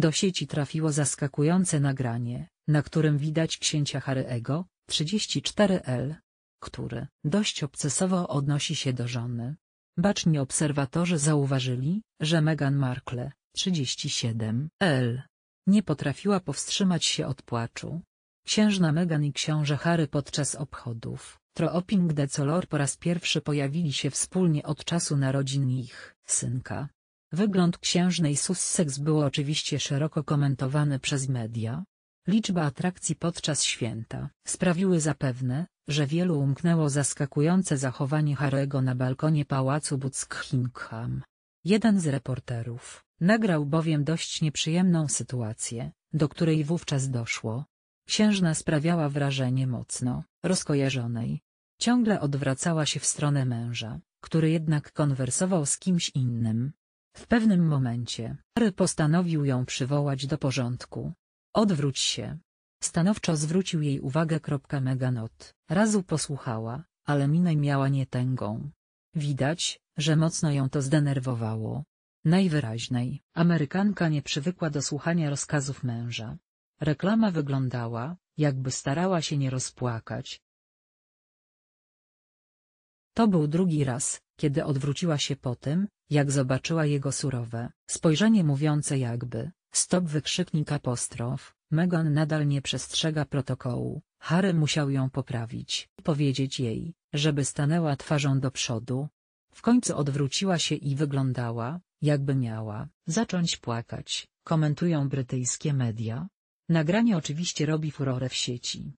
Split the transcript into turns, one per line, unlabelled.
Do sieci trafiło zaskakujące nagranie, na którym widać księcia Harryego, 34L, który dość obcesowo odnosi się do żony. Baczni obserwatorzy zauważyli, że Meghan Markle, 37L, nie potrafiła powstrzymać się od płaczu. Księżna Meghan i książę Harry podczas obchodów Trooping de Color po raz pierwszy pojawili się wspólnie od czasu narodzin ich synka. Wygląd księżnej Sussex był oczywiście szeroko komentowany przez media. Liczba atrakcji podczas święta sprawiły zapewne, że wielu umknęło zaskakujące zachowanie Harego na balkonie pałacu Buckingham. Jeden z reporterów nagrał bowiem dość nieprzyjemną sytuację, do której wówczas doszło. Księżna sprawiała wrażenie mocno rozkojarzonej. Ciągle odwracała się w stronę męża, który jednak konwersował z kimś innym. W pewnym momencie, Harry postanowił ją przywołać do porządku. Odwróć się. Stanowczo zwrócił jej uwagę. Meganot razu posłuchała, ale minę miała nietęgą. Widać, że mocno ją to zdenerwowało. Najwyraźniej, Amerykanka nie przywykła do słuchania rozkazów męża. Reklama wyglądała, jakby starała się nie rozpłakać. To był drugi raz, kiedy odwróciła się po tym, jak zobaczyła jego surowe, spojrzenie mówiące jakby, stop wykrzyknik apostrof, Megan nadal nie przestrzega protokołu, Harry musiał ją poprawić, powiedzieć jej, żeby stanęła twarzą do przodu. W końcu odwróciła się i wyglądała, jakby miała zacząć płakać, komentują brytyjskie media. Nagranie oczywiście robi furorę w sieci.